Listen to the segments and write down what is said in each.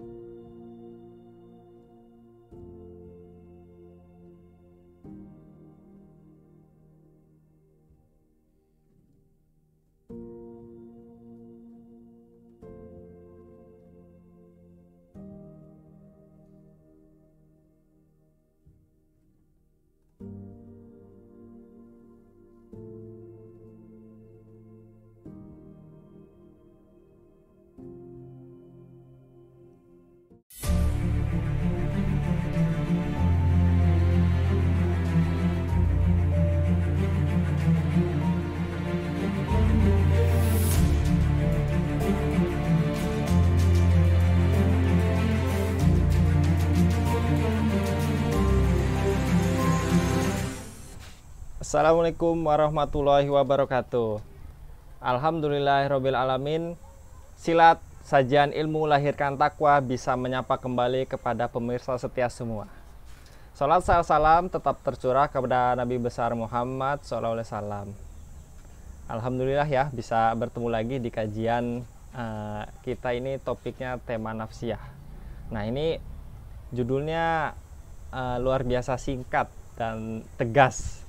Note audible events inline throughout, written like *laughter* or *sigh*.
you Assalamualaikum warahmatullahi wabarakatuh. Alamin. Silat sajian ilmu lahirkan takwa bisa menyapa kembali kepada pemirsa setia semua. Salat salam tetap tercurah kepada Nabi besar Muhammad SAW. Alhamdulillah ya bisa bertemu lagi di kajian uh, kita ini topiknya tema nafsiyah. Nah ini judulnya uh, luar biasa singkat dan tegas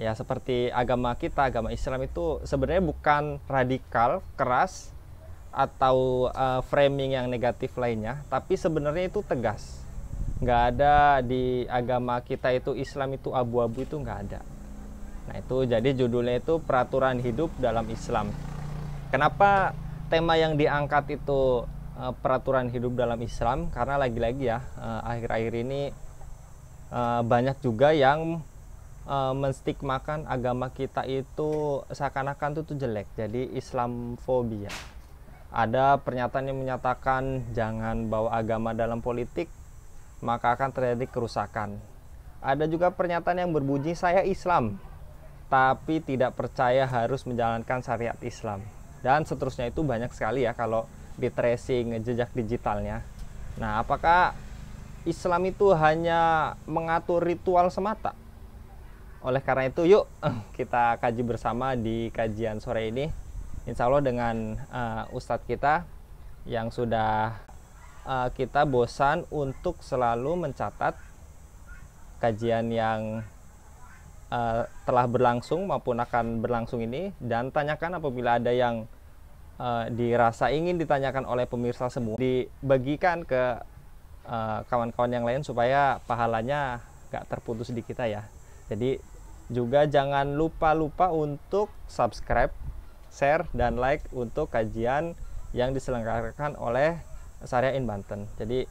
ya seperti agama kita agama Islam itu sebenarnya bukan radikal keras atau uh, framing yang negatif lainnya tapi sebenarnya itu tegas nggak ada di agama kita itu Islam itu abu-abu itu nggak ada nah itu jadi judulnya itu peraturan hidup dalam Islam kenapa tema yang diangkat itu uh, peraturan hidup dalam Islam karena lagi-lagi ya eh, akhir-akhir uh, ini uh, banyak juga yang uh, menstigmakan agama kita itu seakan-akan itu, itu jelek jadi Islamfobia ada pernyataan yang menyatakan jangan bawa agama dalam politik maka akan terjadi kerusakan ada juga pernyataan yang berbunyi saya Islam tapi tidak percaya harus menjalankan syariat Islam dan seterusnya itu banyak sekali ya kalau di tracing jejak digitalnya nah apakah Islam itu hanya mengatur ritual semata oleh karena itu, yuk kita kaji bersama di kajian sore ini. Insya Allah dengan uh, Ustadz kita yang sudah uh, kita bosan untuk selalu mencatat kajian yang uh, telah berlangsung maupun akan berlangsung ini dan tanyakan apabila ada yang uh, dirasa ingin ditanyakan oleh pemirsa semua dibagikan ke kawan-kawan uh, yang lain supaya pahalanya gak terputus di kita ya. Jadi juga jangan lupa-lupa untuk subscribe, share, dan like untuk kajian yang diselenggarakan oleh Syariah in Banten. Jadi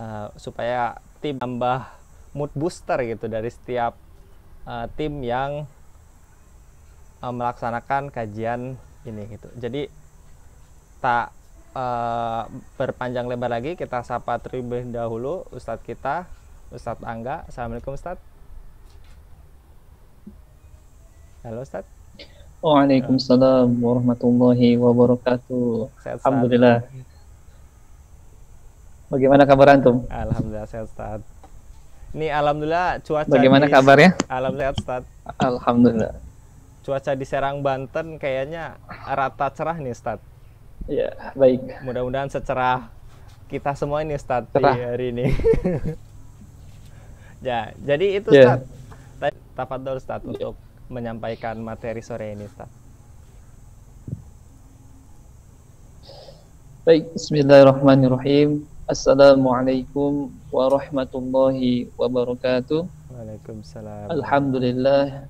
uh, supaya tim tambah mood booster gitu dari setiap uh, tim yang uh, melaksanakan kajian ini gitu. Jadi tak uh, berpanjang lebar lagi kita sapa terlebih dahulu Ustadz kita Ustadz Angga Assalamualaikum Ustadz Halo Ustaz. Waalaikumsalam warahmatullahi wabarakatuh. Sehat, Alhamdulillah. Bagaimana kabar antum? Alhamdulillah sehat Ustaz. Ini alhamdulillah cuaca Bagaimana di... kabarnya? Alhamdulillah Ustaz. Alhamdulillah. Cuaca di Serang Banten kayaknya rata cerah nih Ustaz. Ya, baik. Mudah-mudahan secerah kita semua ini Ustaz di hari ini. *laughs* ya, jadi itu ya. Ustaz. Yeah. Tafadhol Ustaz ya. untuk menyampaikan materi sore ini, Ustaz. Baik, bismillahirrahmanirrahim. Assalamualaikum warahmatullahi wabarakatuh. Waalaikumsalam. Alhamdulillah.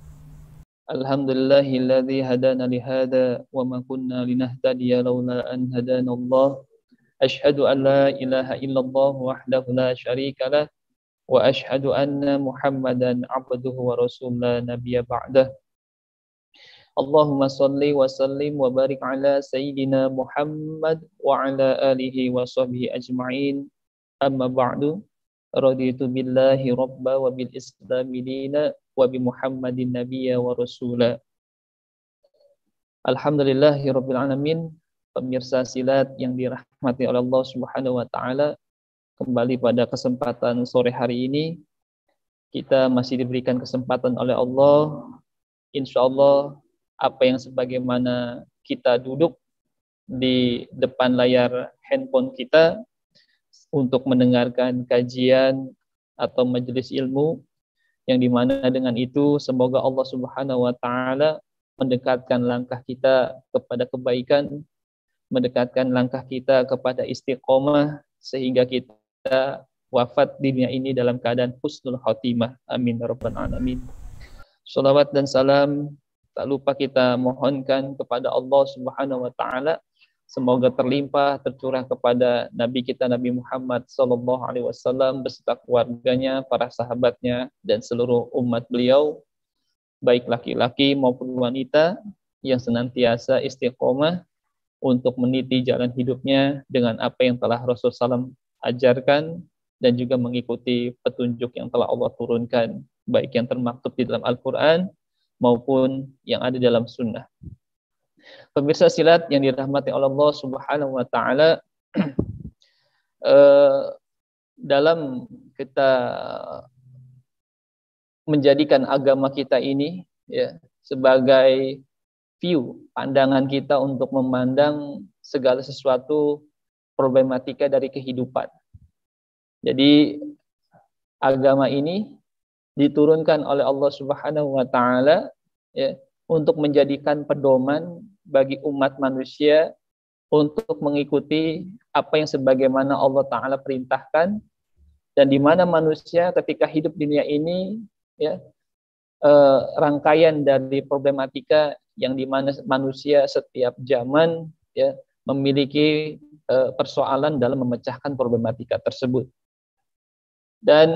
Alhamdulillahilladzi hadana li hada wa ma kunna linahtadiya lawla an hadana Allah. Ashhadu an la ilaha illallah wahdahu la syarika lah وأشهد أن محمدا عبده ورسوله نبي بعده اللهم صل وسلم وبارك على سيدنا محمد وعلى آله وصحبه أجمعين أما بعد رضيت بالله ربا وبالإسلام دينا وبمحمد نبيا ورسولا لله رب العالمين Pemirsa silat yang dirahmati oleh Allah Subhanahu Wa Ta'ala kembali pada kesempatan sore hari ini kita masih diberikan kesempatan oleh Allah insya Allah apa yang sebagaimana kita duduk di depan layar handphone kita untuk mendengarkan kajian atau majelis ilmu yang dimana dengan itu semoga Allah Subhanahu wa taala mendekatkan langkah kita kepada kebaikan, mendekatkan langkah kita kepada istiqomah sehingga kita wafat di dunia ini dalam keadaan husnul khotimah. Amin. Ya Rabbal Alamin. Salawat dan salam tak lupa kita mohonkan kepada Allah Subhanahu wa taala semoga terlimpah tercurah kepada nabi kita Nabi Muhammad sallallahu alaihi wasallam beserta keluarganya, para sahabatnya dan seluruh umat beliau baik laki-laki maupun wanita yang senantiasa istiqomah untuk meniti jalan hidupnya dengan apa yang telah Rasul SAW ajarkan dan juga mengikuti petunjuk yang telah Allah turunkan baik yang termaktub di dalam Al-Quran maupun yang ada dalam sunnah. Pemirsa silat yang dirahmati oleh Allah Subhanahu wa taala *clears throat* eh, dalam kita menjadikan agama kita ini ya sebagai view pandangan kita untuk memandang segala sesuatu problematika dari kehidupan. Jadi agama ini diturunkan oleh Allah Subhanahu wa taala ya untuk menjadikan pedoman bagi umat manusia untuk mengikuti apa yang sebagaimana Allah taala perintahkan dan di mana manusia ketika hidup di dunia ini ya eh, rangkaian dari problematika yang di mana manusia setiap zaman ya memiliki eh, persoalan dalam memecahkan problematika tersebut. Dan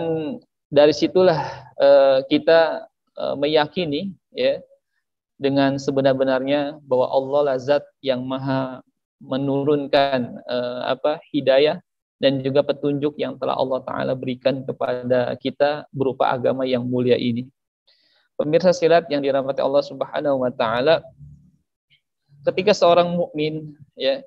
dari situlah eh, kita eh, meyakini ya dengan sebenar-benarnya bahwa Allah lazat yang maha menurunkan apa hidayah dan juga petunjuk yang telah Allah taala berikan kepada kita berupa agama yang mulia ini. Pemirsa silat yang dirahmati Allah Subhanahu wa taala, ketika seorang mukmin ya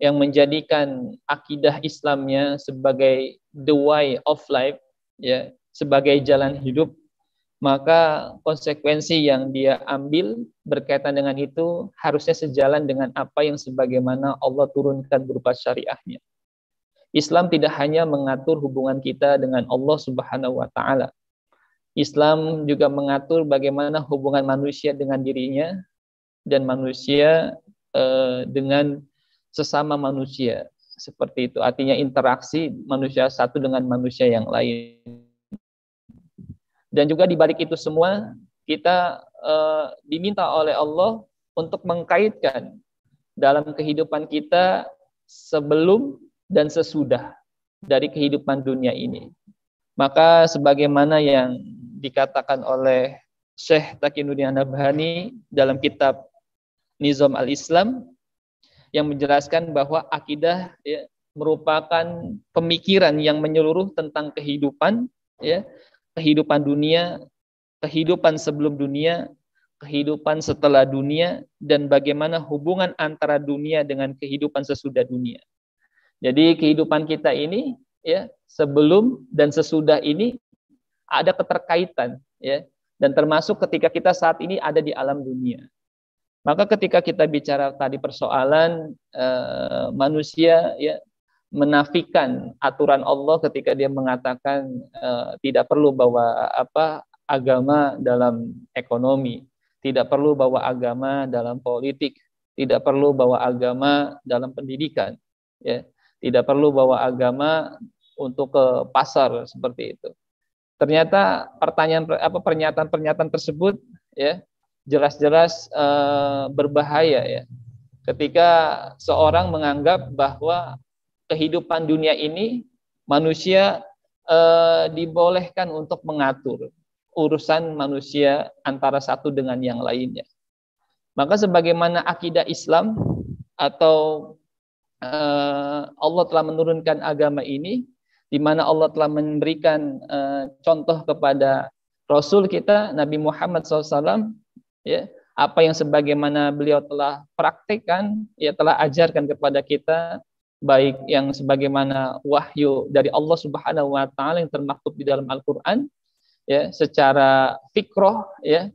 yang menjadikan akidah Islamnya sebagai the way of life ya sebagai jalan hidup maka konsekuensi yang dia ambil berkaitan dengan itu harusnya sejalan dengan apa yang sebagaimana Allah turunkan berupa syariahnya. Islam tidak hanya mengatur hubungan kita dengan Allah Subhanahu wa taala. Islam juga mengatur bagaimana hubungan manusia dengan dirinya, dan manusia eh, dengan sesama manusia seperti itu artinya interaksi manusia satu dengan manusia yang lain dan juga di balik itu semua kita eh, diminta oleh Allah untuk mengkaitkan dalam kehidupan kita sebelum dan sesudah dari kehidupan dunia ini. Maka sebagaimana yang dikatakan oleh Syekh Takinuddin Nabhani dalam kitab Nizam al-Islam yang menjelaskan bahwa akidah ya, merupakan pemikiran yang menyeluruh tentang kehidupan ya, kehidupan dunia, kehidupan sebelum dunia, kehidupan setelah dunia dan bagaimana hubungan antara dunia dengan kehidupan sesudah dunia. Jadi kehidupan kita ini ya sebelum dan sesudah ini ada keterkaitan ya dan termasuk ketika kita saat ini ada di alam dunia. Maka ketika kita bicara tadi persoalan eh, manusia ya menafikan aturan Allah ketika dia mengatakan eh, tidak perlu bahwa apa agama dalam ekonomi, tidak perlu bahwa agama dalam politik, tidak perlu bahwa agama dalam pendidikan, ya. Tidak perlu bahwa agama untuk ke pasar seperti itu. Ternyata pertanyaan apa pernyataan-pernyataan tersebut ya jelas-jelas uh, berbahaya ya. Ketika seorang menganggap bahwa kehidupan dunia ini manusia uh, dibolehkan untuk mengatur urusan manusia antara satu dengan yang lainnya. Maka sebagaimana akidah Islam atau uh, Allah telah menurunkan agama ini, di mana Allah telah memberikan uh, contoh kepada Rasul kita Nabi Muhammad SAW ya apa yang sebagaimana beliau telah praktekkan ya telah ajarkan kepada kita baik yang sebagaimana wahyu dari Allah Subhanahu wa taala yang termaktub di dalam Al-Qur'an ya secara fikroh ya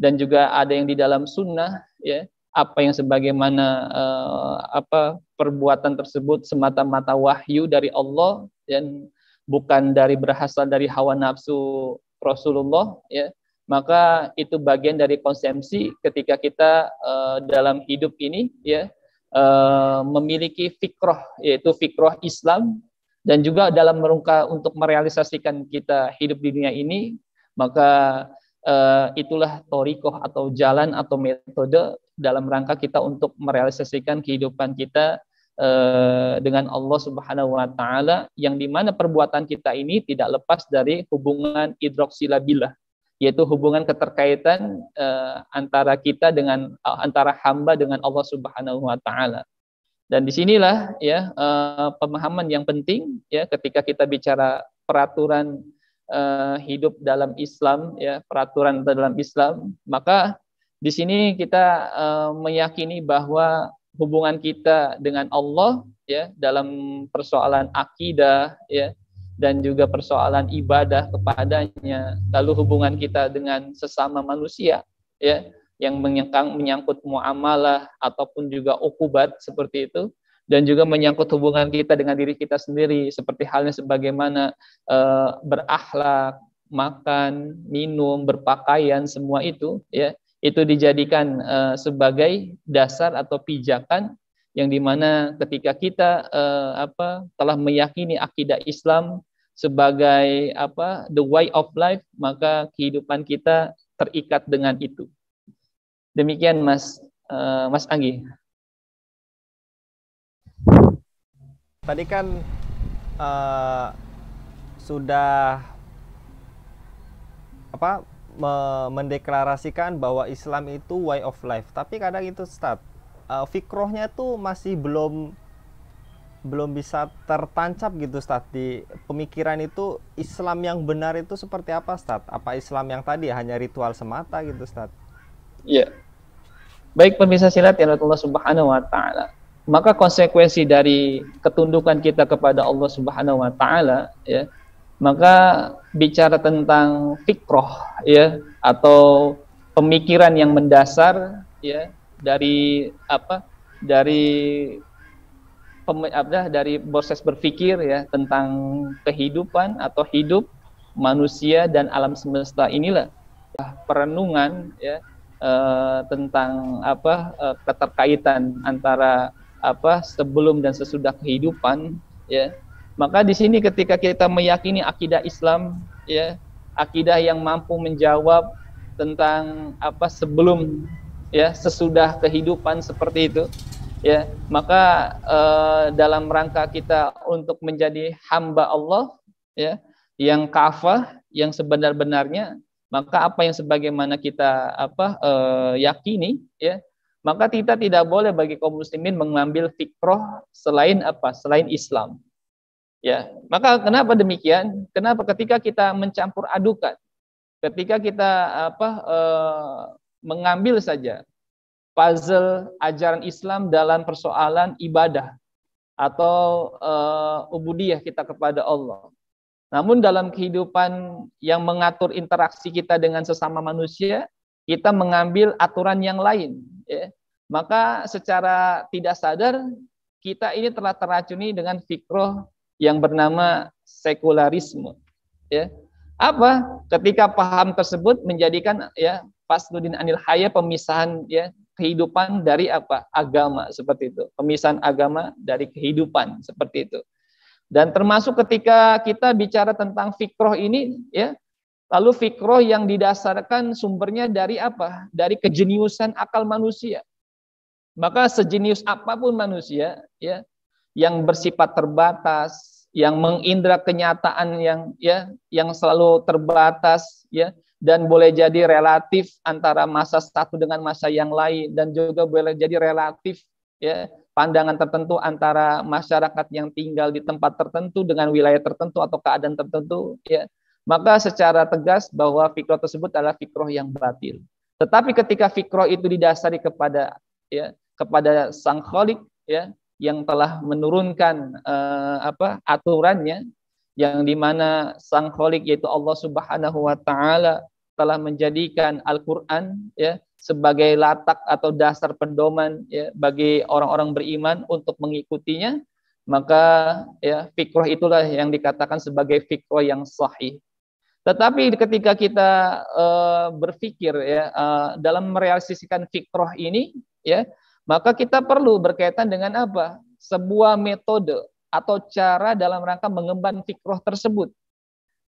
dan juga ada yang di dalam sunnah ya apa yang sebagaimana uh, apa perbuatan tersebut semata-mata wahyu dari Allah dan bukan dari berasal dari hawa nafsu Rasulullah ya maka itu bagian dari konsepsi ketika kita uh, dalam hidup ini ya uh, memiliki fikroh yaitu fikroh Islam dan juga dalam rangka untuk merealisasikan kita hidup di dunia ini maka uh, itulah torikoh atau jalan atau metode dalam rangka kita untuk merealisasikan kehidupan kita uh, dengan Allah Subhanahu wa taala yang dimana perbuatan kita ini tidak lepas dari hubungan idrok yaitu hubungan keterkaitan uh, antara kita dengan uh, antara hamba dengan Allah Subhanahu wa taala. Dan disinilah ya uh, pemahaman yang penting ya ketika kita bicara peraturan uh, hidup dalam Islam ya peraturan dalam Islam maka di sini kita uh, meyakini bahwa hubungan kita dengan Allah ya dalam persoalan akidah ya dan juga persoalan ibadah kepadanya, lalu hubungan kita dengan sesama manusia, ya, yang menyangkut muamalah ataupun juga ukubat seperti itu, dan juga menyangkut hubungan kita dengan diri kita sendiri, seperti halnya sebagaimana e, berakhlak, makan, minum, berpakaian, semua itu, ya, itu dijadikan e, sebagai dasar atau pijakan yang dimana ketika kita uh, apa telah meyakini akidah Islam sebagai apa the way of life maka kehidupan kita terikat dengan itu demikian Mas uh, Mas Anggi tadi kan uh, sudah apa mendeklarasikan bahwa Islam itu way of life tapi kadang itu start uh, fikrohnya tuh masih belum belum bisa tertancap gitu Ustaz di pemikiran itu Islam yang benar itu seperti apa Ustaz? Apa Islam yang tadi hanya ritual semata gitu Ustaz? Iya. Baik pemirsa silat yang Allah Subhanahu wa taala. Maka konsekuensi dari ketundukan kita kepada Allah Subhanahu wa taala ya, maka bicara tentang fikroh ya atau pemikiran yang mendasar ya dari apa dari apa dari proses berpikir ya tentang kehidupan atau hidup manusia dan alam semesta inilah perenungan ya eh, tentang apa eh, keterkaitan antara apa sebelum dan sesudah kehidupan ya maka di sini ketika kita meyakini akidah Islam ya akidah yang mampu menjawab tentang apa sebelum ya sesudah kehidupan seperti itu ya maka uh, dalam rangka kita untuk menjadi hamba Allah ya yang kafah yang sebenar-benarnya maka apa yang sebagaimana kita apa uh, yakini ya maka kita tidak boleh bagi kaum muslimin mengambil fikroh selain apa selain Islam ya maka kenapa demikian kenapa ketika kita mencampur adukan ketika kita apa uh, mengambil saja puzzle ajaran Islam dalam persoalan ibadah atau uh, ubudiyah kita kepada Allah. Namun dalam kehidupan yang mengatur interaksi kita dengan sesama manusia, kita mengambil aturan yang lain. Ya. Maka secara tidak sadar kita ini telah teracuni dengan fikroh yang bernama sekularisme. Ya. Apa? Ketika paham tersebut menjadikan ya Fasluddin Anil Haya pemisahan ya kehidupan dari apa agama seperti itu pemisahan agama dari kehidupan seperti itu dan termasuk ketika kita bicara tentang fikroh ini ya lalu fikroh yang didasarkan sumbernya dari apa dari kejeniusan akal manusia maka sejenius apapun manusia ya yang bersifat terbatas yang mengindra kenyataan yang ya yang selalu terbatas ya dan boleh jadi relatif antara masa satu dengan masa yang lain dan juga boleh jadi relatif ya pandangan tertentu antara masyarakat yang tinggal di tempat tertentu dengan wilayah tertentu atau keadaan tertentu ya maka secara tegas bahwa fikroh tersebut adalah fikroh yang batil tetapi ketika fikroh itu didasari kepada ya kepada sang kholik ya yang telah menurunkan uh, apa aturannya yang dimana sang kholik yaitu Allah Subhanahu wa taala telah menjadikan Al-Qur'an ya sebagai latak atau dasar pendoman ya bagi orang-orang beriman untuk mengikutinya maka ya fikrah itulah yang dikatakan sebagai fikrah yang sahih tetapi ketika kita uh, eh, berpikir ya uh, dalam merealisasikan fikrah ini ya maka kita perlu berkaitan dengan apa sebuah metode atau cara dalam rangka mengemban fikroh tersebut.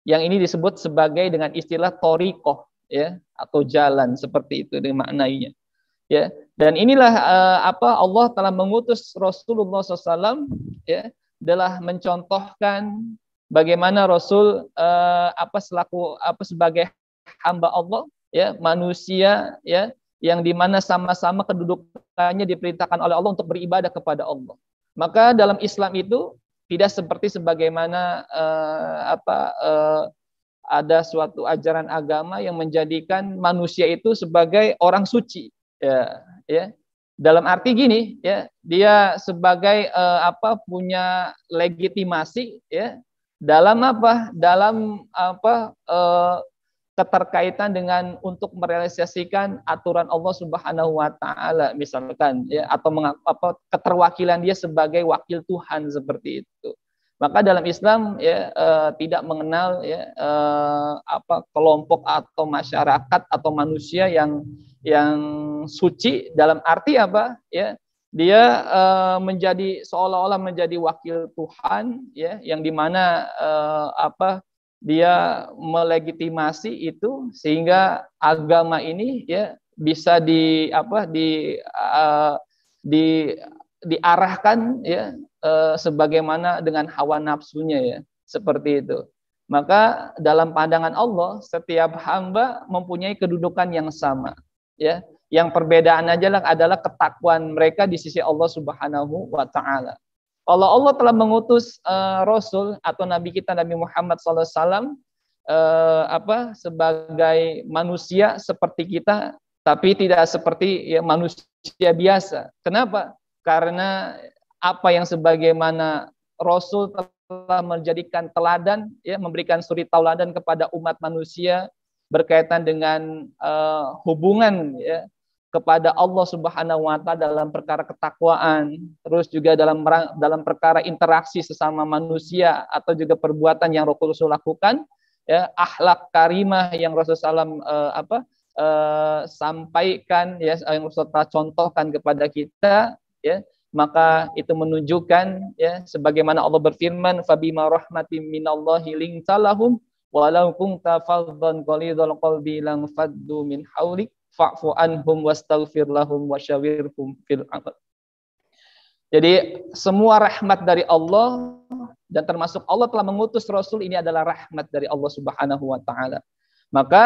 Yang ini disebut sebagai dengan istilah torikoh ya atau jalan seperti itu dengan maknanya. Ya, dan inilah uh, apa Allah telah mengutus Rasulullah SAW ya adalah mencontohkan bagaimana Rasul uh, apa selaku apa sebagai hamba Allah ya manusia ya yang dimana sama-sama kedudukannya diperintahkan oleh Allah untuk beribadah kepada Allah maka dalam Islam itu tidak seperti sebagaimana uh, apa uh, ada suatu ajaran agama yang menjadikan manusia itu sebagai orang suci. Ya, ya. Dalam arti gini, ya, dia sebagai uh, apa punya legitimasi ya dalam apa? Dalam apa uh, keterkaitan dengan untuk merealisasikan aturan Allah Subhanahu wa taala misalkan ya atau apa keterwakilan dia sebagai wakil Tuhan seperti itu. Maka dalam Islam ya e, tidak mengenal ya e, apa kelompok atau masyarakat atau manusia yang yang suci dalam arti apa ya dia e, menjadi seolah-olah menjadi wakil Tuhan ya yang dimana e, apa dia melegitimasi itu sehingga agama ini ya bisa di apa di uh, di diarahkan ya uh, sebagaimana dengan hawa nafsunya ya seperti itu. Maka dalam pandangan Allah setiap hamba mempunyai kedudukan yang sama ya. Yang perbedaan aja adalah ketakuan mereka di sisi Allah Subhanahu wa taala. Kalau Allah telah mengutus uh, Rasul atau Nabi kita Nabi Muhammad SAW uh, eh, apa sebagai manusia seperti kita, tapi tidak seperti ya, manusia biasa. Kenapa? Karena apa yang sebagaimana Rasul telah menjadikan teladan, ya, memberikan suri tauladan kepada umat manusia berkaitan dengan uh, hubungan ya, kepada Allah Subhanahu wa taala dalam perkara ketakwaan, terus juga dalam dalam perkara interaksi sesama manusia atau juga perbuatan yang Rasul lakukan, ya akhlak karimah yang Rasul salam eh, apa eh, sampaikan ya yang Rasul contohkan kepada kita ya maka itu menunjukkan ya sebagaimana Allah berfirman fabima rahmatim minallahi lintalahum walau kunta faddan qalidul qalbi lang faddu min haulik fa'fu anhum wastaghfir lahum wasyawirhum fil amr. Jadi semua rahmat dari Allah dan termasuk Allah telah mengutus Rasul ini adalah rahmat dari Allah Subhanahu wa taala. Maka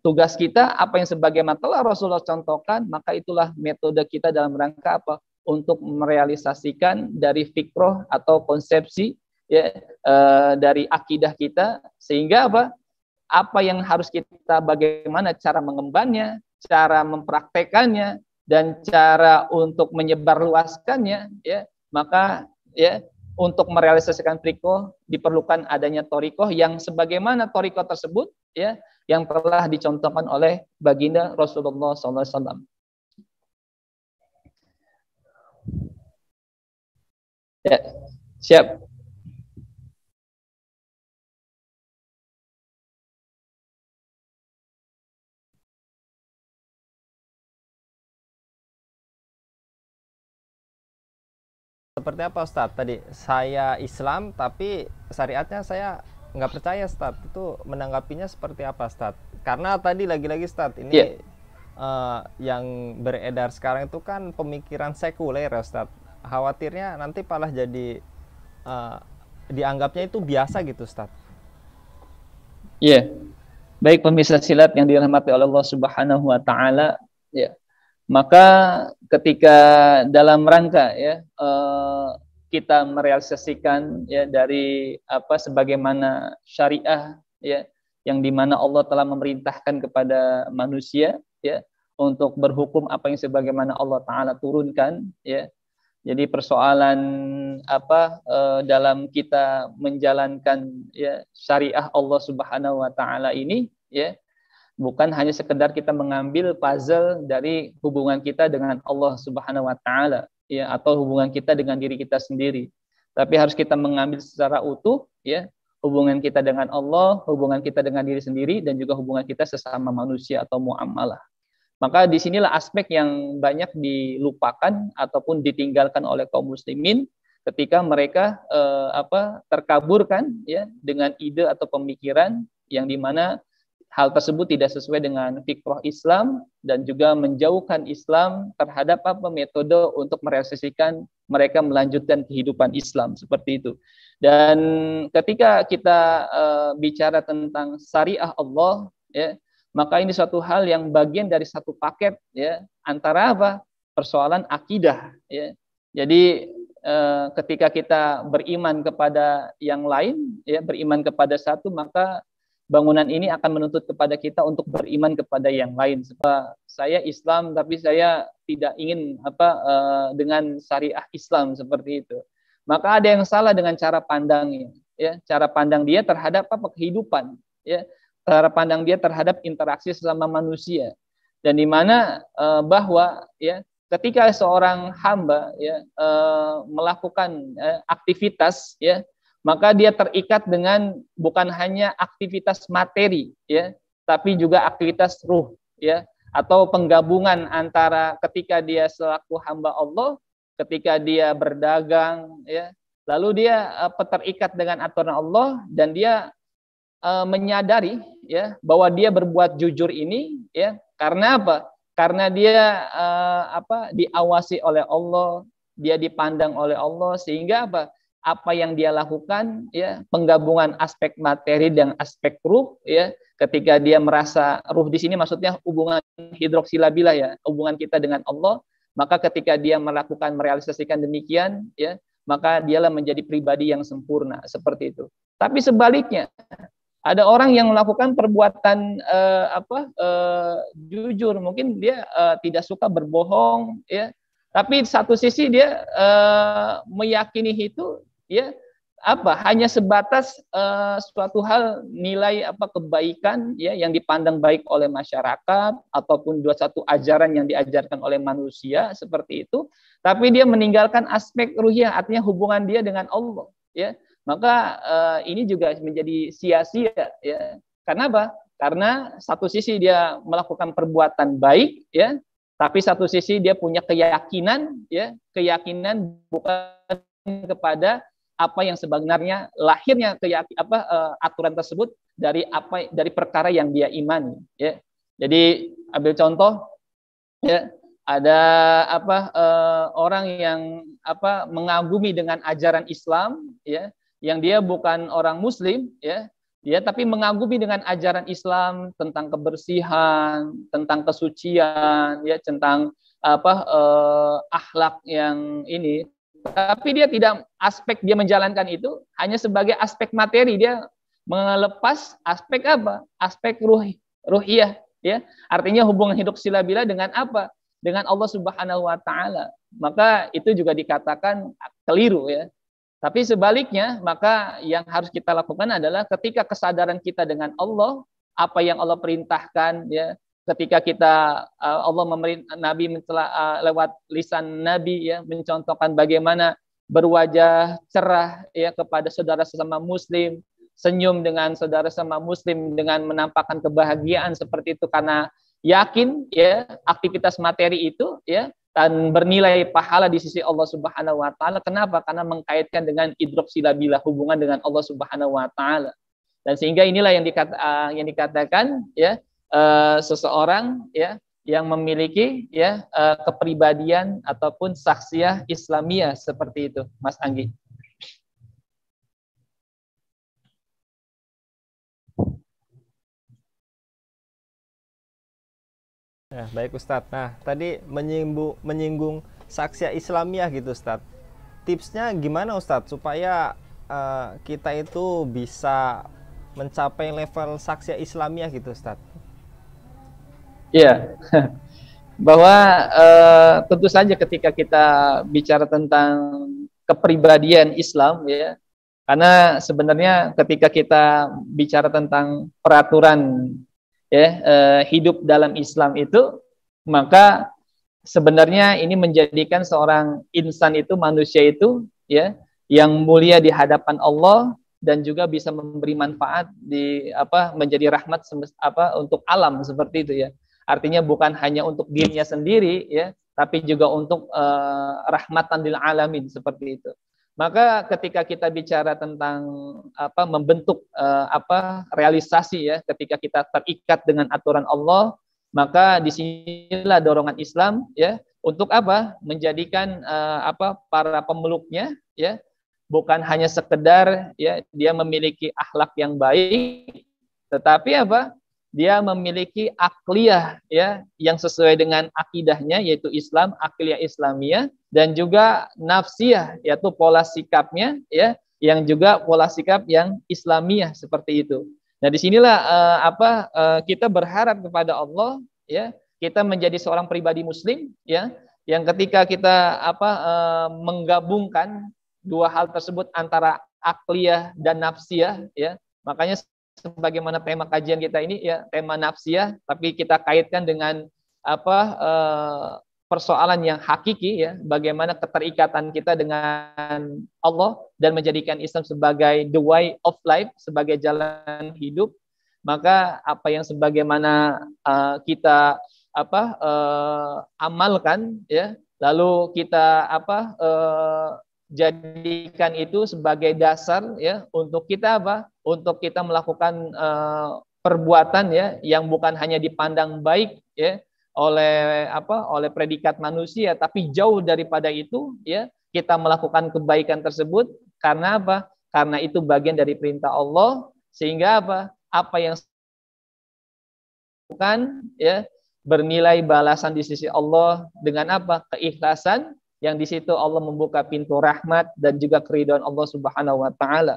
tugas kita apa yang sebagaimana telah Rasulullah contohkan, maka itulah metode kita dalam rangka apa? Untuk merealisasikan dari fikroh atau konsepsi ya e, dari akidah kita sehingga apa? Apa yang harus kita bagaimana cara mengembannya, cara mempraktekannya dan cara untuk menyebarluaskannya ya maka ya untuk merealisasikan triko diperlukan adanya toriko yang sebagaimana toriko tersebut ya yang telah dicontohkan oleh baginda Rasulullah SAW. Ya, siap. seperti apa Ustadz tadi saya Islam tapi syariatnya saya nggak percaya Ustadz itu menanggapinya seperti apa Ustadz karena tadi lagi-lagi Ustadz ini yeah. Iya. uh, yang beredar sekarang itu kan pemikiran sekuler ya, Ustadz khawatirnya nanti malah jadi uh, dianggapnya itu biasa gitu Ustadz ya yeah. baik pemirsa silat yang dirahmati oleh Allah Subhanahu Wa Taala ya yeah. Maka ketika dalam rangka ya uh, kita merealisasikan ya dari apa sebagaimana syariah ya yang dimana Allah telah memerintahkan kepada manusia ya untuk berhukum apa yang sebagaimana Allah taala turunkan ya jadi persoalan apa eh, dalam kita menjalankan ya syariah Allah Subhanahu wa taala ini ya bukan hanya sekedar kita mengambil puzzle dari hubungan kita dengan Allah Subhanahu wa taala ya atau hubungan kita dengan diri kita sendiri tapi harus kita mengambil secara utuh ya hubungan kita dengan Allah, hubungan kita dengan diri sendiri dan juga hubungan kita sesama manusia atau muamalah. Maka disinilah aspek yang banyak dilupakan ataupun ditinggalkan oleh kaum muslimin ketika mereka eh, apa terkaburkan ya dengan ide atau pemikiran yang dimana hal tersebut tidak sesuai dengan fikroh Islam dan juga menjauhkan Islam terhadap apa metode untuk merealisasikan mereka melanjutkan kehidupan Islam seperti itu. Dan ketika kita uh, bicara tentang syariah Allah ya, maka ini suatu hal yang bagian dari satu paket ya antara apa? persoalan akidah ya. Jadi uh, ketika kita beriman kepada yang lain ya beriman kepada satu maka bangunan ini akan menuntut kepada kita untuk beriman kepada yang lain. Sebab saya Islam tapi saya tidak ingin apa eh, dengan syariah Islam seperti itu. Maka ada yang salah dengan cara pandangnya, ya, cara pandang dia terhadap apa kehidupan, ya, cara pandang dia terhadap interaksi sesama manusia. Dan di mana eh, bahwa ya ketika seorang hamba ya eh, melakukan aktivitas ya maka dia terikat dengan bukan hanya aktivitas materi ya tapi juga aktivitas ruh ya atau penggabungan antara ketika dia selaku hamba Allah ketika dia berdagang ya lalu dia uh, terikat dengan aturan Allah dan dia uh, menyadari ya bahwa dia berbuat jujur ini ya karena apa karena dia uh, apa diawasi oleh Allah dia dipandang oleh Allah sehingga apa apa yang dia lakukan ya penggabungan aspek materi dan aspek ruh ya ketika dia merasa ruh di sini maksudnya hubungan hidroksilabilah ya hubungan kita dengan Allah maka ketika dia melakukan merealisasikan demikian ya maka dialah menjadi pribadi yang sempurna seperti itu tapi sebaliknya ada orang yang melakukan perbuatan eh, apa eh, jujur mungkin dia eh, tidak suka berbohong ya tapi satu sisi dia e, meyakini itu ya apa hanya sebatas uh, suatu hal nilai apa kebaikan ya yang dipandang baik oleh masyarakat ataupun dua satu ajaran yang diajarkan oleh manusia seperti itu tapi dia meninggalkan aspek ruhiyah artinya hubungan dia dengan Allah ya maka uh, ini juga menjadi sia-sia ya karena apa karena satu sisi dia melakukan perbuatan baik ya tapi satu sisi dia punya keyakinan ya keyakinan bukan kepada apa yang sebenarnya lahirnya ke apa uh, aturan tersebut dari apa dari perkara yang dia imani ya jadi ambil contoh ya ada apa uh, orang yang apa mengagumi dengan ajaran Islam ya yang dia bukan orang muslim ya dia tapi mengagumi dengan ajaran Islam tentang kebersihan tentang kesucian ya tentang apa eh, akhlak yang ini tapi dia tidak aspek dia menjalankan itu hanya sebagai aspek materi dia melepas aspek apa? Aspek ruh ruhiyah ya. Artinya hubungan hidup sila dengan apa? Dengan Allah Subhanahu wa taala. Maka itu juga dikatakan keliru ya. Tapi sebaliknya, maka yang harus kita lakukan adalah ketika kesadaran kita dengan Allah, apa yang Allah perintahkan ya ketika kita uh, Allah memerintah Nabi mencela, uh, lewat lisan Nabi ya mencontohkan bagaimana berwajah cerah ya kepada saudara sesama muslim senyum dengan saudara sesama muslim dengan menampakkan kebahagiaan seperti itu karena yakin ya aktivitas materi itu ya dan bernilai pahala di sisi Allah Subhanahu wa taala kenapa karena mengkaitkan dengan idroksilabila hubungan dengan Allah Subhanahu wa taala dan sehingga inilah yang dikata, uh, yang dikatakan ya uh, seseorang ya yang memiliki ya uh, kepribadian ataupun saksiah Islamiyah seperti itu, Mas Anggi. Nah, baik Ustadz. Nah, tadi menyinggung, menyinggung saksia Islamiyah gitu Ustadz. Tipsnya gimana Ustadz supaya uh, kita itu bisa mencapai level saksia Islamiyah gitu Ustadz? Iya. *laughs* Bahwa uh, tentu saja ketika kita bicara tentang kepribadian Islam ya, karena sebenarnya ketika kita bicara tentang peraturan ya eh, hidup dalam Islam itu maka sebenarnya ini menjadikan seorang insan itu manusia itu ya yang mulia di hadapan Allah dan juga bisa memberi manfaat di apa menjadi rahmat semest, apa untuk alam seperti itu ya Artinya bukan hanya untuk dirinya sendiri ya, tapi juga untuk uh, rahmatan lil alamin seperti itu. Maka ketika kita bicara tentang apa membentuk uh, apa realisasi ya, ketika kita terikat dengan aturan Allah, maka disinilah dorongan Islam ya untuk apa? Menjadikan uh, apa para pemeluknya ya bukan hanya sekedar ya dia memiliki akhlak yang baik, tetapi apa? dia memiliki akliyah ya yang sesuai dengan akidahnya yaitu Islam akliyah Islamiyah dan juga nafsiyah yaitu pola sikapnya ya yang juga pola sikap yang Islamiyah seperti itu. Nah disinilah eh, apa eh, kita berharap kepada Allah ya kita menjadi seorang pribadi Muslim ya yang ketika kita apa eh, menggabungkan dua hal tersebut antara akliyah dan nafsiyah ya makanya sebagaimana tema kajian kita ini ya tema nafsiyah tapi kita kaitkan dengan apa eh, persoalan yang hakiki ya bagaimana keterikatan kita dengan Allah dan menjadikan Islam sebagai the way of life sebagai jalan hidup maka apa yang sebagaimana eh, kita apa eh, amalkan ya lalu kita apa jadikan itu sebagai dasar ya untuk kita apa? Untuk kita melakukan uh, perbuatan ya yang bukan hanya dipandang baik ya oleh apa? oleh predikat manusia tapi jauh daripada itu ya kita melakukan kebaikan tersebut karena apa? Karena itu bagian dari perintah Allah sehingga apa? apa yang bukan ya bernilai balasan di sisi Allah dengan apa? keikhlasan yang di situ Allah membuka pintu rahmat dan juga keridhaan Allah Subhanahu wa taala.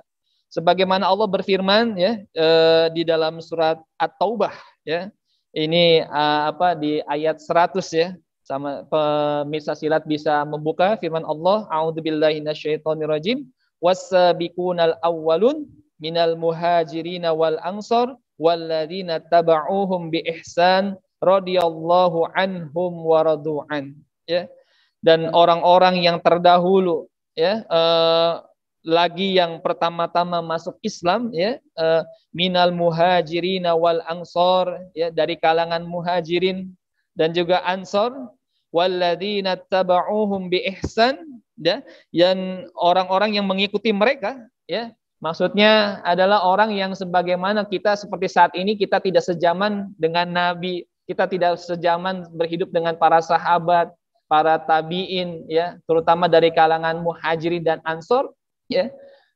Sebagaimana Allah berfirman ya eh, di dalam surat At-Taubah ya. Ini eh, apa di ayat 100 ya. Sama pemirsa silat bisa membuka firman Allah, "A'udzubillahi minasyaitonirrajim. wasabiqunal awwalun minal muhajirina wal ansor walladzina taba'uhum biihsan radhiyallahu anhum waradu'an ya. Yeah dan orang-orang yang terdahulu ya uh, lagi yang pertama-tama masuk Islam ya eh, minal muhajirin wal ansor ya dari kalangan muhajirin dan juga ansor walladzina taba'uhum bi ihsan ya dan orang-orang yang mengikuti mereka ya maksudnya adalah orang yang sebagaimana kita seperti saat ini kita tidak sejaman dengan nabi kita tidak sejaman berhidup dengan para sahabat para tabiin ya, terutama dari kalangan muhajirin dan ansor ya.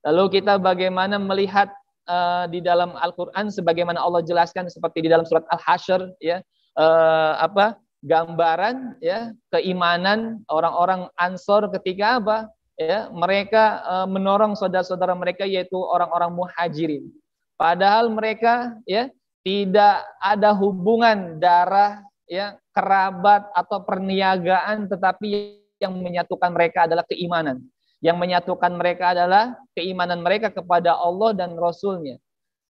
Lalu kita bagaimana melihat uh, di dalam Al-Qur'an sebagaimana Allah jelaskan seperti di dalam surat Al-Hasyr ya, uh, apa? gambaran ya keimanan orang-orang ansor ketika apa? ya mereka uh, menorong saudara-saudara mereka yaitu orang-orang muhajirin. Padahal mereka ya tidak ada hubungan darah ya kerabat atau perniagaan tetapi yang menyatukan mereka adalah keimanan. Yang menyatukan mereka adalah keimanan mereka kepada Allah dan Rasulnya.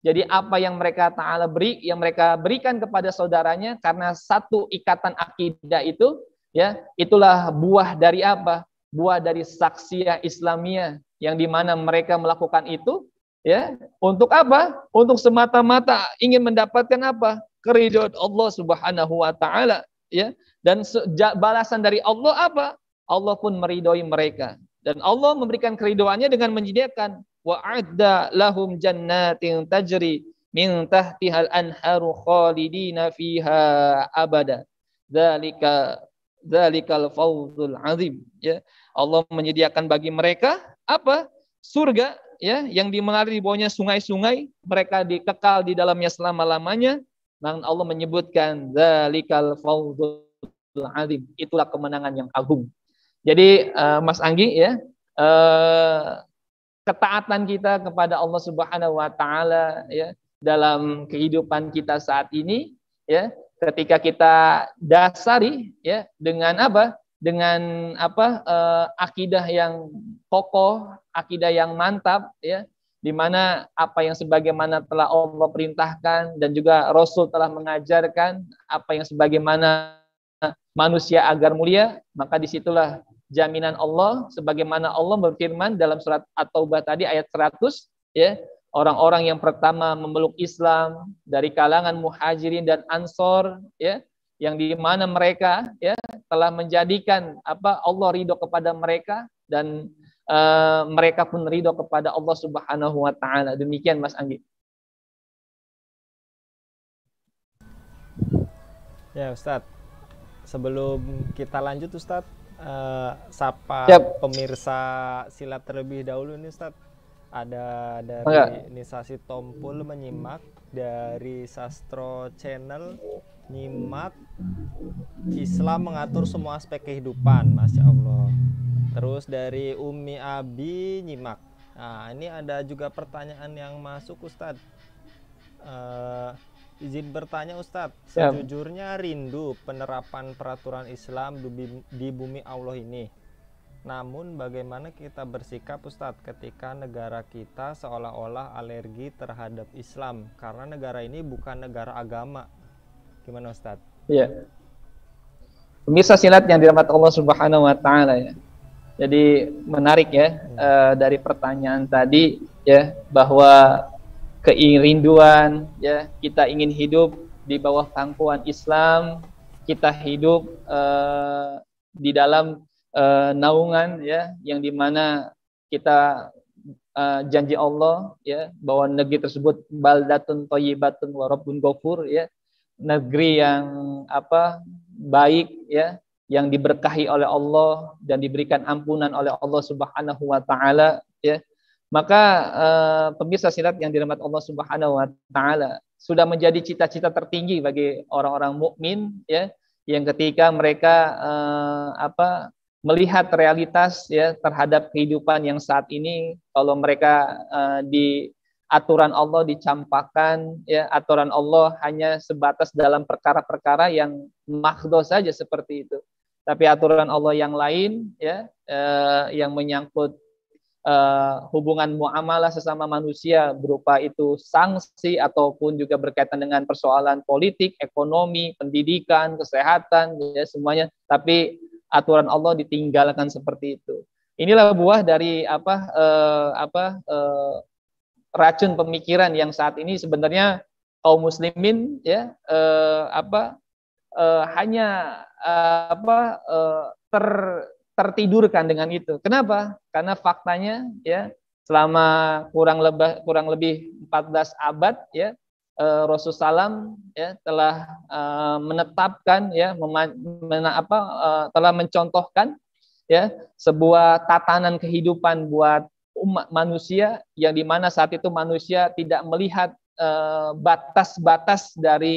Jadi apa yang mereka ta'ala beri, yang mereka berikan kepada saudaranya karena satu ikatan akidah itu, ya itulah buah dari apa? Buah dari saksiyah Islamiyah yang dimana mereka melakukan itu Ya, untuk apa? Untuk semata-mata ingin mendapatkan apa? Keridhaan Allah Subhanahu wa taala, ya. Dan balasan dari Allah apa? Allah pun meridhoi mereka. Dan Allah memberikan keridhoannya dengan menyediakan wa'adda lahum jannatin tajri min tahtihal anharu khalidina fiha abada. Dzalika dzalikal fawzul azim ya. Allah menyediakan bagi mereka apa? Surga ya yang mengalir di bawahnya sungai-sungai mereka dikekal di dalamnya selama-lamanya dan Allah menyebutkan zalikal fawzul azim itulah kemenangan yang agung jadi uh, Mas Anggi ya uh, ketaatan kita kepada Allah Subhanahu wa taala ya dalam kehidupan kita saat ini ya ketika kita dasari ya dengan apa dengan apa uh, akidah yang kokoh akidah yang mantap ya di mana apa yang sebagaimana telah Allah perintahkan dan juga Rasul telah mengajarkan apa yang sebagaimana manusia agar mulia, maka disitulah jaminan Allah sebagaimana Allah berfirman dalam surat At-Taubah tadi ayat 100 ya orang-orang yang pertama memeluk Islam dari kalangan muhajirin dan ansor ya yang di mana mereka ya telah menjadikan apa Allah ridho kepada mereka dan uh, mereka pun ridho kepada Allah Subhanahu wa taala. Demikian Mas Anggi. Ya, Ustaz. Sebelum kita lanjut Ustaz, uh, sapa Siap. pemirsa silat terlebih dahulu nih Ustaz. Ada dari Enggak. Nisasi Tompul menyimak dari Sastro Channel nyimak Islam mengatur semua aspek kehidupan, masya Allah. Terus dari Umi Abi Nyimak. Nah, ini ada juga pertanyaan yang masuk Ustadz. Uh, izin bertanya Ustadz, ya. sejujurnya rindu penerapan peraturan Islam di bumi Allah ini. Namun bagaimana kita bersikap Ustadz ketika negara kita seolah-olah alergi terhadap Islam karena negara ini bukan negara agama. Gimana Ustadz? Iya. Pemirsa silat yang dirahmati Allah Subhanahu wa taala ya jadi menarik ya hmm. uh, dari pertanyaan tadi ya bahwa keinginan ya kita ingin hidup di bawah pangkuan Islam, kita hidup uh, di dalam uh, naungan ya yang dimana kita uh, janji Allah ya bahwa negeri tersebut baldatun toyibatun warabun rabbun ya negeri yang apa baik ya yang diberkahi oleh Allah dan diberikan ampunan oleh Allah Subhanahu wa taala ya maka eh, pemirsa silat yang dirahmati Allah Subhanahu wa taala sudah menjadi cita-cita tertinggi bagi orang-orang mukmin ya yang ketika mereka eh, apa melihat realitas ya terhadap kehidupan yang saat ini kalau mereka eh, di aturan Allah dicampakkan ya aturan Allah hanya sebatas dalam perkara-perkara yang mahdoh saja seperti itu tapi aturan Allah yang lain ya eh, yang menyangkut eh, hubungan muamalah sesama manusia berupa itu sanksi ataupun juga berkaitan dengan persoalan politik, ekonomi, pendidikan, kesehatan ya semuanya tapi aturan Allah ditinggalkan seperti itu. Inilah buah dari apa eh, apa eh, racun pemikiran yang saat ini sebenarnya kaum muslimin ya eh, apa uh, hanya uh, apa uh, ter tertidurkan dengan itu. Kenapa? Karena faktanya ya selama kurang lebih kurang lebih 14 abad ya uh, Rasulullah Salam ya telah uh, menetapkan ya meman apa uh, telah mencontohkan ya sebuah tatanan kehidupan buat umat manusia yang dimana saat itu manusia tidak melihat batas-batas uh, batas -batas dari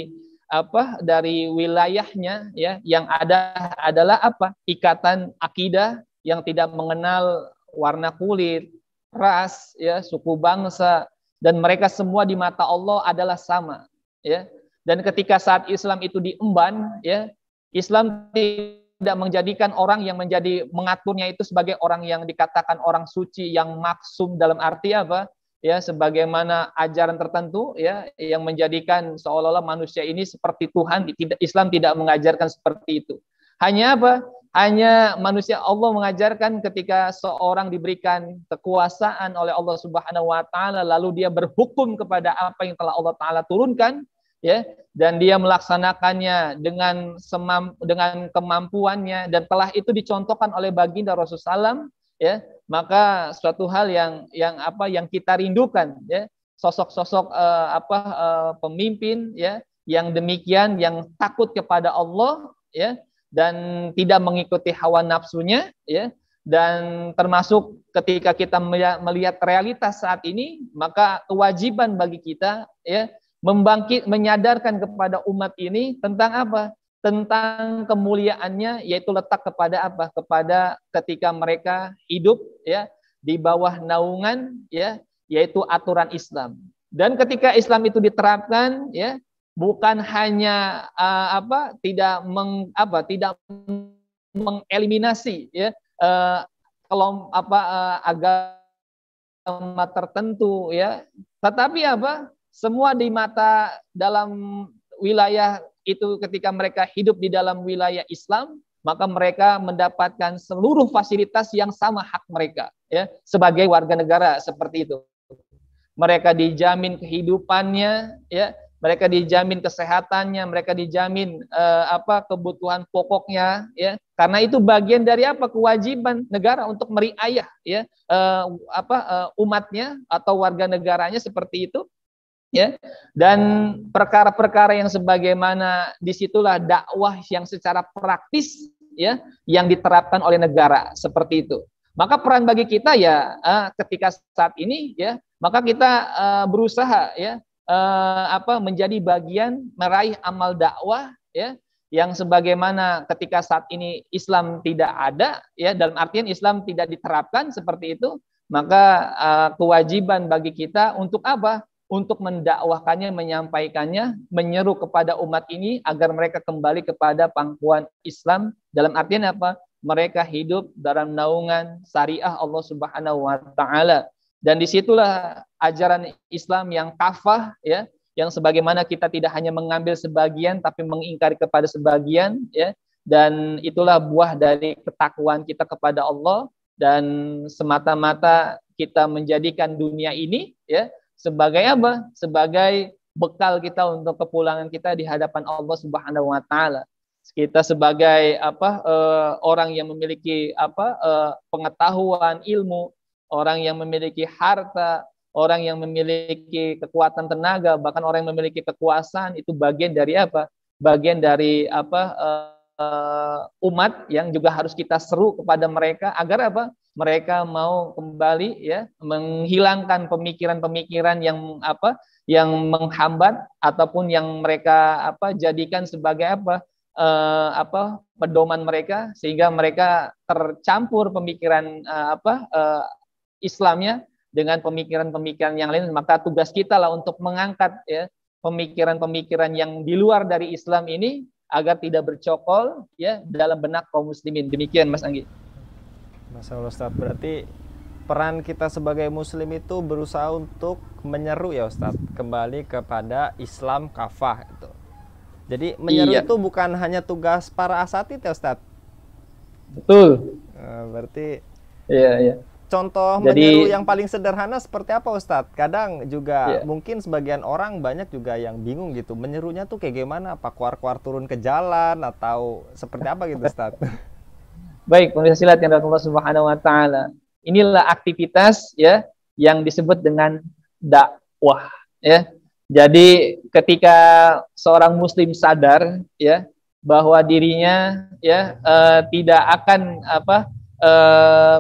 apa dari wilayahnya ya yang ada adalah apa ikatan akidah yang tidak mengenal warna kulit ras ya suku bangsa dan mereka semua di mata Allah adalah sama ya dan ketika saat Islam itu diemban ya Islam tidak menjadikan orang yang menjadi mengaturnya itu sebagai orang yang dikatakan orang suci yang maksum dalam arti apa ya sebagaimana ajaran tertentu ya yang menjadikan seolah-olah manusia ini seperti Tuhan tidak Islam tidak mengajarkan seperti itu hanya apa hanya manusia Allah mengajarkan ketika seorang diberikan kekuasaan oleh Allah Subhanahu wa taala lalu dia berhukum kepada apa yang telah Allah taala turunkan ya dan dia melaksanakannya dengan semam, dengan kemampuannya dan telah itu dicontohkan oleh baginda Rasulullah SAW ya maka suatu hal yang yang apa yang kita rindukan ya sosok-sosok uh, apa uh, pemimpin ya yang demikian yang takut kepada Allah ya dan tidak mengikuti hawa nafsunya ya dan termasuk ketika kita melihat realitas saat ini maka kewajiban bagi kita ya membangkit menyadarkan kepada umat ini tentang apa tentang kemuliaannya yaitu letak kepada apa? Kepada ketika mereka hidup ya di bawah naungan ya yaitu aturan Islam. Dan ketika Islam itu diterapkan ya bukan hanya uh, apa tidak meng, apa tidak mengeliminasi ya uh, e, kalau apa uh, agama tertentu ya tetapi apa semua di mata dalam wilayah itu ketika mereka hidup di dalam wilayah Islam, maka mereka mendapatkan seluruh fasilitas yang sama hak mereka ya sebagai warga negara seperti itu. Mereka dijamin kehidupannya ya, mereka dijamin kesehatannya, mereka dijamin eh, apa kebutuhan pokoknya ya. Karena itu bagian dari apa kewajiban negara untuk meriayah ya eh, apa eh, umatnya atau warga negaranya seperti itu ya dan perkara-perkara yang sebagaimana disitulah dakwah yang secara praktis ya yang diterapkan oleh negara seperti itu maka peran bagi kita ya eh, ketika saat ini ya maka kita eh, berusaha ya eh, apa menjadi bagian meraih amal dakwah ya yang sebagaimana ketika saat ini Islam tidak ada ya dalam artian Islam tidak diterapkan seperti itu maka kewajiban bagi kita untuk apa untuk mendakwahkannya, menyampaikannya, menyeru kepada umat ini agar mereka kembali kepada pangkuan Islam. Dalam artian apa? Mereka hidup dalam naungan syariah Allah Subhanahu wa taala. Dan disitulah ajaran Islam yang kafah ya, yang sebagaimana kita tidak hanya mengambil sebagian tapi mengingkari kepada sebagian ya. Dan itulah buah dari ketakuan kita kepada Allah dan semata-mata kita menjadikan dunia ini ya sebagai apa? Sebagai bekal kita untuk kepulangan kita di hadapan Allah Subhanahu wa taala. Kita sebagai apa Uh, orang yang memiliki apa Uh, pengetahuan, ilmu, orang yang memiliki harta, orang yang memiliki kekuatan tenaga, bahkan orang yang memiliki kekuasaan itu bagian dari apa? Bagian dari apa eh, umat yang juga harus kita seru kepada mereka agar apa? mereka mau kembali ya menghilangkan pemikiran-pemikiran yang apa yang menghambat ataupun yang mereka apa jadikan sebagai apa eh, apa pedoman mereka sehingga mereka tercampur pemikiran eh, apa eh, Islamnya dengan pemikiran-pemikiran yang lain maka tugas kita lah untuk mengangkat ya pemikiran-pemikiran yang di luar dari Islam ini agar tidak bercokol ya dalam benak kaum muslimin demikian Mas Anggi Masya Allah Ustaz, berarti peran kita sebagai muslim itu berusaha untuk menyeru ya Ustaz kembali kepada Islam kafah itu. Jadi menyeru iya. itu bukan hanya tugas para asatid ya Ustaz. Betul. Eh, berarti Iya, iya. Contoh Jadi, menyeru yang paling sederhana seperti apa Ustadz? Kadang juga iya. mungkin sebagian orang banyak juga yang bingung gitu. Menyerunya tuh kayak gimana? Apa kuar-kuar turun ke jalan atau seperti apa gitu Ustadz? *laughs* Baik, pemirsa silat yang Allah Subhanahu wa taala. Inilah aktivitas ya yang disebut dengan dakwah ya. Jadi ketika seorang muslim sadar ya bahwa dirinya ya e, tidak akan apa e,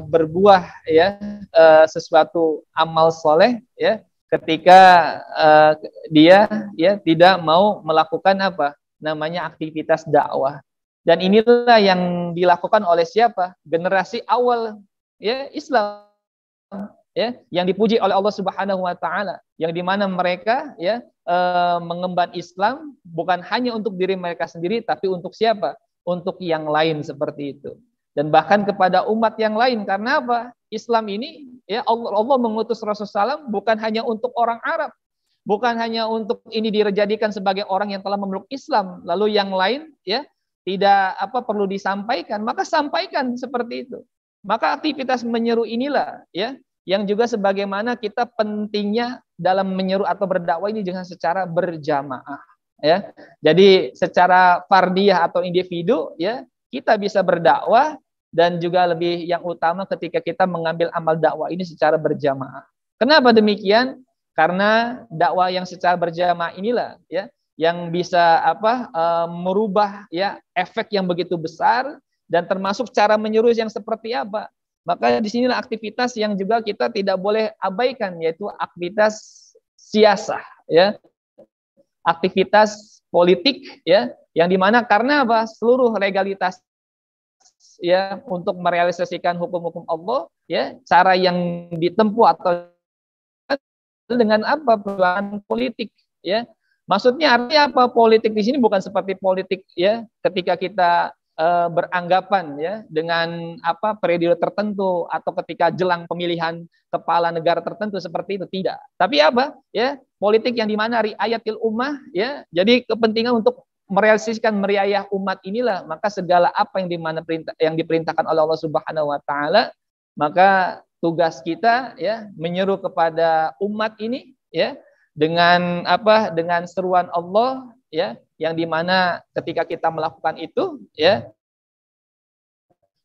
berbuah ya e, sesuatu amal soleh ya ketika uh, dia ya tidak mau melakukan apa namanya aktivitas dakwah dan inilah yang dilakukan oleh siapa? Generasi awal ya Islam ya yang dipuji oleh Allah Subhanahu wa taala yang di mana mereka ya e, mengemban Islam bukan hanya untuk diri mereka sendiri tapi untuk siapa untuk yang lain seperti itu dan bahkan kepada umat yang lain karena apa Islam ini ya Allah, Allah mengutus Rasul Salam bukan hanya untuk orang Arab bukan hanya untuk ini direjadikan sebagai orang yang telah memeluk Islam lalu yang lain ya tidak apa perlu disampaikan, maka sampaikan seperti itu. Maka aktivitas menyeru inilah ya yang juga sebagaimana kita pentingnya dalam menyeru atau berdakwah ini dengan secara berjamaah ya. Jadi secara fardiyah atau individu ya kita bisa berdakwah dan juga lebih yang utama ketika kita mengambil amal dakwah ini secara berjamaah. Kenapa demikian? Karena dakwah yang secara berjamaah inilah ya yang bisa apa e, merubah ya efek yang begitu besar dan termasuk cara menyuruh yang seperti apa. Maka di sinilah aktivitas yang juga kita tidak boleh abaikan yaitu aktivitas siasa ya. Aktivitas politik ya yang dimana karena apa seluruh legalitas ya untuk merealisasikan hukum-hukum Allah ya cara yang ditempuh atau dengan apa pelan politik ya Maksudnya artinya apa? Politik di sini bukan seperti politik ya ketika kita e, beranggapan ya dengan apa periode tertentu atau ketika jelang pemilihan kepala negara tertentu seperti itu tidak. Tapi apa? Ya, politik yang dimana riayatil ummah ya. Jadi kepentingan untuk merealisasikan meriayah umat inilah maka segala apa yang dimana perintah yang diperintahkan oleh Allah Subhanahu wa taala maka tugas kita ya menyeru kepada umat ini ya dengan apa dengan seruan Allah ya yang dimana ketika kita melakukan itu ya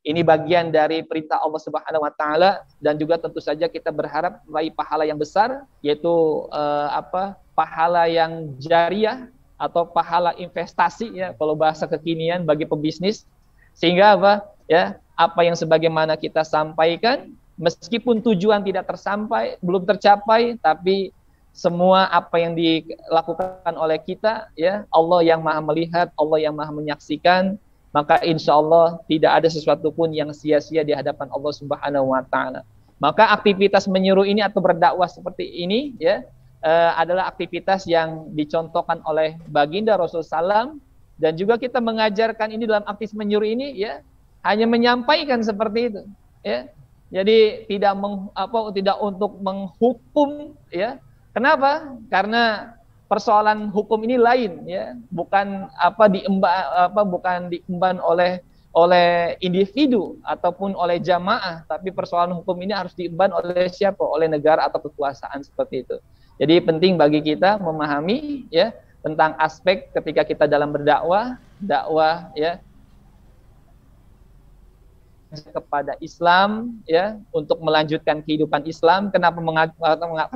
ini bagian dari perintah Allah Subhanahu wa taala dan juga tentu saja kita berharap meraih pahala yang besar yaitu eh, apa pahala yang jariah atau pahala investasi ya kalau bahasa kekinian bagi pebisnis sehingga apa ya apa yang sebagaimana kita sampaikan meskipun tujuan tidak tersampai belum tercapai tapi semua apa yang dilakukan oleh kita ya Allah yang maha melihat Allah yang maha menyaksikan maka insya Allah tidak ada sesuatu pun yang sia-sia di hadapan Allah Subhanahu Wa Taala maka aktivitas menyuruh ini atau berdakwah seperti ini ya eh, adalah aktivitas yang dicontohkan oleh baginda Rasul Salam dan juga kita mengajarkan ini dalam aktif menyuruh ini ya hanya menyampaikan seperti itu ya jadi tidak meng, apa tidak untuk menghukum ya Kenapa? Karena persoalan hukum ini lain ya, bukan apa diemban apa bukan diemban oleh oleh individu ataupun oleh jamaah, tapi persoalan hukum ini harus diemban oleh siapa? Oleh negara atau kekuasaan seperti itu. Jadi penting bagi kita memahami ya tentang aspek ketika kita dalam berdakwah, dakwah ya kepada Islam ya untuk melanjutkan kehidupan Islam kenapa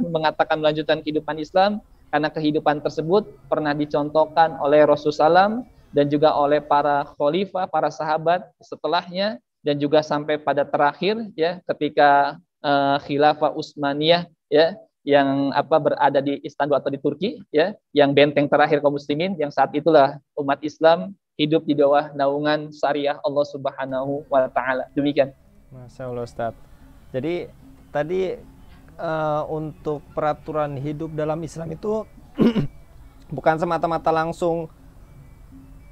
mengatakan melanjutkan kehidupan Islam karena kehidupan tersebut pernah dicontohkan oleh Rasulullah Salam dan juga oleh para khalifah para sahabat setelahnya dan juga sampai pada terakhir ya ketika uh, khilafah Utsmaniyah ya yang apa berada di Istanbul atau di Turki ya yang benteng terakhir kaum muslimin yang saat itulah umat Islam hidup di bawah naungan syariah Allah Subhanahu wa taala. Demikian. Masya Allah Ustaz. Jadi tadi uh, untuk peraturan hidup dalam Islam itu *clears throat* bukan semata-mata langsung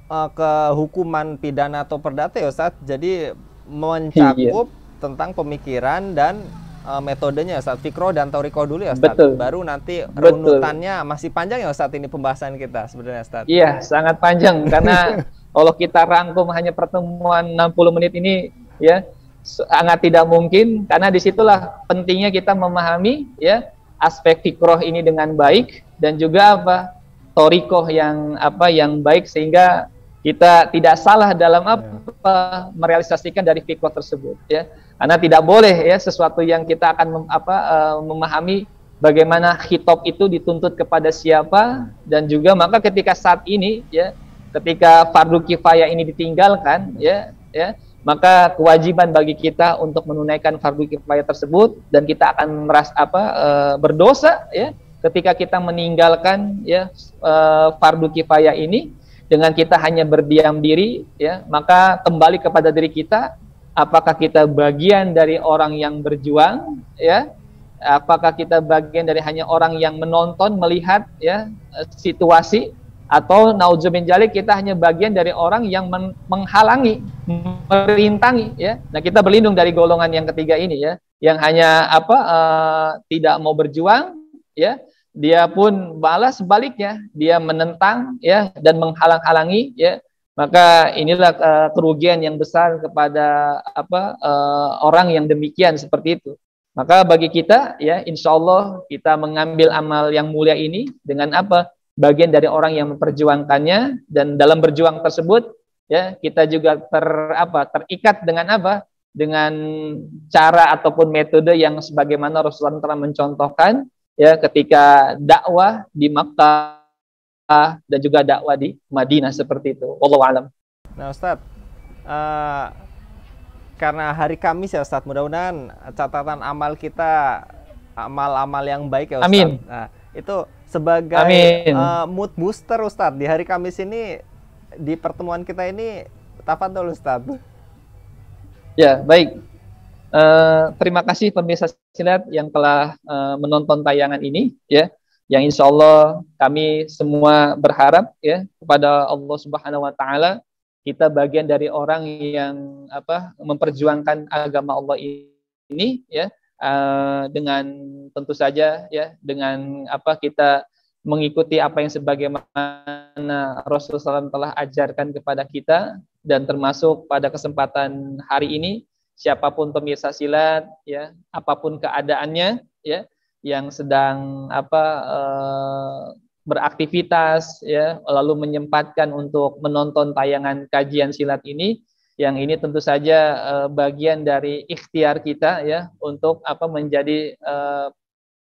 uh, ke hukuman pidana atau perdata ya Ustaz. Jadi mencakup iya. tentang pemikiran dan uh, metodenya Ustaz Fikro dan Tauriko dulu ya Ustaz. Betul. Baru nanti runutannya masih panjang ya Ustaz ini pembahasan kita sebenarnya Ustaz. Iya, sangat panjang karena *laughs* Kalau kita rangkum hanya pertemuan 60 menit ini ya sangat tidak mungkin karena disitulah pentingnya kita memahami ya aspek fikroh ini dengan baik dan juga apa torikoh yang apa yang baik sehingga kita tidak salah dalam ya. apa merealisasikan dari fikroh tersebut ya karena tidak boleh ya sesuatu yang kita akan mem, apa uh, memahami bagaimana hitop itu dituntut kepada siapa hmm. dan juga maka ketika saat ini ya ketika fardu kifayah ini ditinggalkan ya ya maka kewajiban bagi kita untuk menunaikan fardu kifayah tersebut dan kita akan meras apa e, berdosa ya ketika kita meninggalkan ya e, fardu kifayah ini dengan kita hanya berdiam diri ya maka kembali kepada diri kita apakah kita bagian dari orang yang berjuang ya apakah kita bagian dari hanya orang yang menonton melihat ya situasi atau nauzumin jalik kita hanya bagian dari orang yang menghalangi, merintangi ya. Nah, kita berlindung dari golongan yang ketiga ini ya, yang hanya apa uh, tidak mau berjuang ya. Dia pun balas sebaliknya, dia menentang ya dan menghalang-halangi ya. Maka inilah uh, kerugian yang besar kepada apa uh, orang yang demikian seperti itu. Maka bagi kita ya insya Allah kita mengambil amal yang mulia ini dengan apa? bagian dari orang yang memperjuangkannya dan dalam berjuang tersebut ya kita juga ter apa terikat dengan apa dengan cara ataupun metode yang sebagaimana Rasulullah telah mencontohkan ya ketika dakwah di Makkah dan juga dakwah di Madinah seperti itu. Wallahu alam. Nah, Ustaz, uh, eh, karena hari Kamis ya Ustaz, mudah-mudahan catatan amal kita amal-amal yang baik ya Ustaz. Amin. Nah, itu sebagai Uh, mood booster Ustadz di hari Kamis ini di pertemuan kita ini tafadhol Ustadz. Ya, baik. Uh, terima kasih pemirsa silat yang telah uh, menonton tayangan ini ya. Yang insya Allah kami semua berharap ya kepada Allah Subhanahu Wa Taala kita bagian dari orang yang apa memperjuangkan agama Allah ini ya uh, dengan tentu saja ya dengan apa kita mengikuti apa yang sebagaimana Rasulullah SAW telah ajarkan kepada kita dan termasuk pada kesempatan hari ini siapapun pemirsa silat ya apapun keadaannya ya yang sedang apa e, beraktivitas ya lalu menyempatkan untuk menonton tayangan kajian silat ini yang ini tentu saja uh, bagian dari ikhtiar kita ya untuk apa menjadi uh,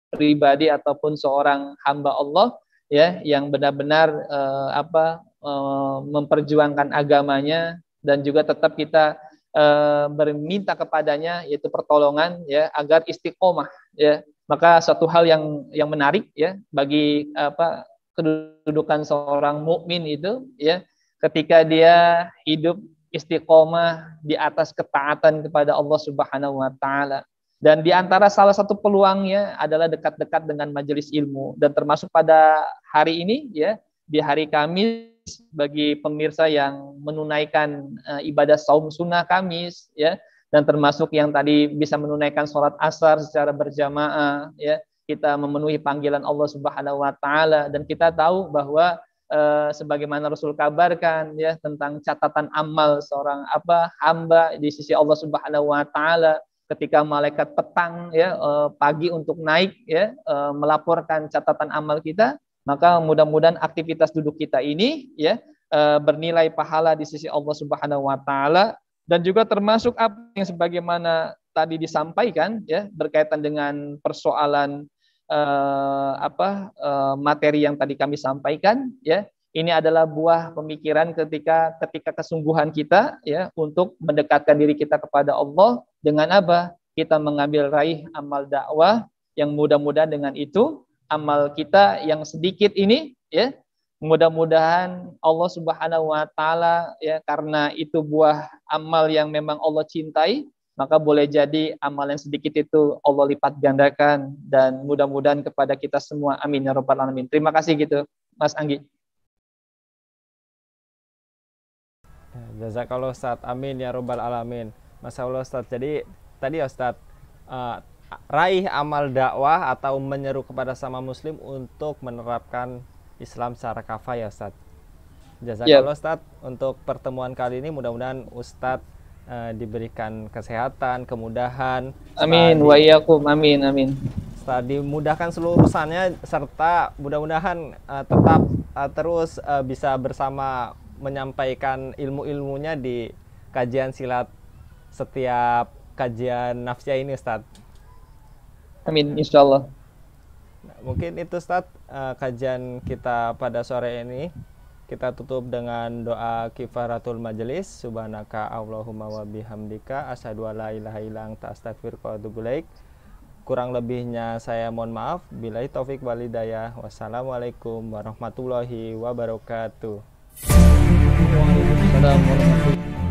pribadi ataupun seorang hamba Allah ya yang benar-benar uh, apa uh, memperjuangkan agamanya dan juga tetap kita uh, berminta kepadanya yaitu pertolongan ya agar istiqomah ya maka suatu hal yang yang menarik ya bagi apa kedudukan seorang mukmin itu ya ketika dia hidup istiqomah di atas ketaatan kepada Allah Subhanahu wa taala. Dan di antara salah satu peluangnya adalah dekat-dekat dengan majelis ilmu dan termasuk pada hari ini ya di hari Kamis bagi pemirsa yang menunaikan uh, ibadah saum sunnah Kamis ya dan termasuk yang tadi bisa menunaikan sholat asar secara berjamaah ya kita memenuhi panggilan Allah Subhanahu wa taala dan kita tahu bahwa eh, sebagaimana Rasul kabarkan ya tentang catatan amal seorang apa hamba di sisi Allah Subhanahu wa taala ketika malaikat petang ya eh, pagi untuk naik ya eh, melaporkan catatan amal kita maka mudah-mudahan aktivitas duduk kita ini ya eh, bernilai pahala di sisi Allah Subhanahu wa taala dan juga termasuk apa yang sebagaimana tadi disampaikan ya berkaitan dengan persoalan eh, apa eh, materi yang tadi kami sampaikan ya ini adalah buah pemikiran ketika ketika kesungguhan kita ya untuk mendekatkan diri kita kepada Allah dengan apa kita mengambil raih amal dakwah yang mudah-mudahan dengan itu amal kita yang sedikit ini ya mudah-mudahan Allah Subhanahu wa taala ya karena itu buah amal yang memang Allah cintai maka boleh jadi amal yang sedikit itu Allah lipat gandakan dan mudah-mudahan kepada kita semua amin ya robbal alamin terima kasih gitu Mas Anggi ya, Jazakallah Ustaz amin ya robbal alamin Masya Allah Ustaz jadi tadi ya Ustaz uh, raih amal dakwah atau menyeru kepada sama muslim untuk menerapkan Islam secara kafah ya Ustaz ya. Jazakallah yeah. Ustaz untuk pertemuan kali ini mudah-mudahan Ustadz uh, diberikan kesehatan, kemudahan. Amin wa iyyakum. Amin amin. Setelah dimudahkan seluruh urusannya serta mudah-mudahan uh, tetap uh, terus uh, bisa bersama menyampaikan ilmu-ilmunya di kajian silat setiap kajian nafsi ini Ustaz. Amin insya Allah. Mungkin itu Ustaz uh, kajian kita pada sore ini. Kita tutup dengan doa kifaratul majelis. Subhanaka Allahumma wa bihamdika asyhadu an la ilaha illa anta astaghfiruka wa atubu ilaik. Kurang lebihnya saya mohon maaf. Bila taufik hidayah. Wassalamualaikum warahmatullahi wabarakatuh. warahmatullahi wabarakatuh.